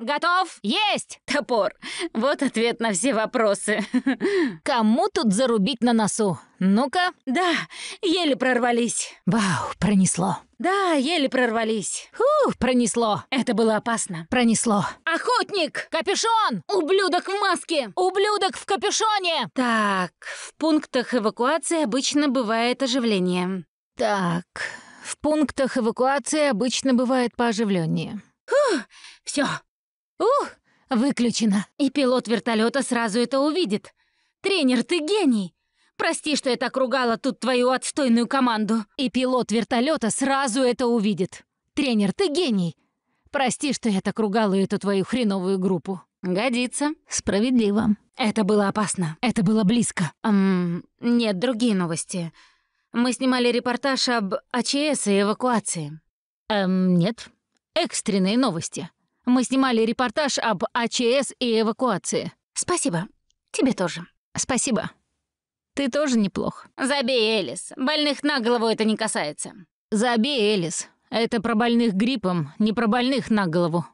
«Готов? Есть! Топор! Вот ответ на все вопросы!» «Кому тут зарубить на носу? Ну-ка!» «Да, еле прорвались!» «Вау, пронесло!» «Да, еле прорвались!» «Фух, пронесло!» «Это было опасно!» «Пронесло!» «Охотник!» «Капюшон!» «Ублюдок в маске!» «Ублюдок в капюшоне!» «Так, в пунктах эвакуации обычно бывает оживление!» «Так, в пунктах эвакуации обычно бывает пооживленнее!» «Фух, все, «Ух, выключено!» И пилот вертолета сразу это увидит. «Тренер, ты гений! Прости, что я так ругала тут твою отстойную команду!» И пилот вертолета сразу это увидит. «Тренер, ты гений! Прости, что я так ругала эту твою хреновую группу!» «Годится. Справедливо. Это было опасно. Это было близко». Эм, «Нет, другие новости. Мы снимали репортаж об АЧС и эвакуации». «Эм, нет. Экстренные новости. Мы снимали репортаж об АЧС и эвакуации. Спасибо. Тебе тоже. Спасибо. Ты тоже неплох. Забей, Элис. Больных на голову это не касается. Забей, Элис. Это про больных гриппом, не про больных на голову.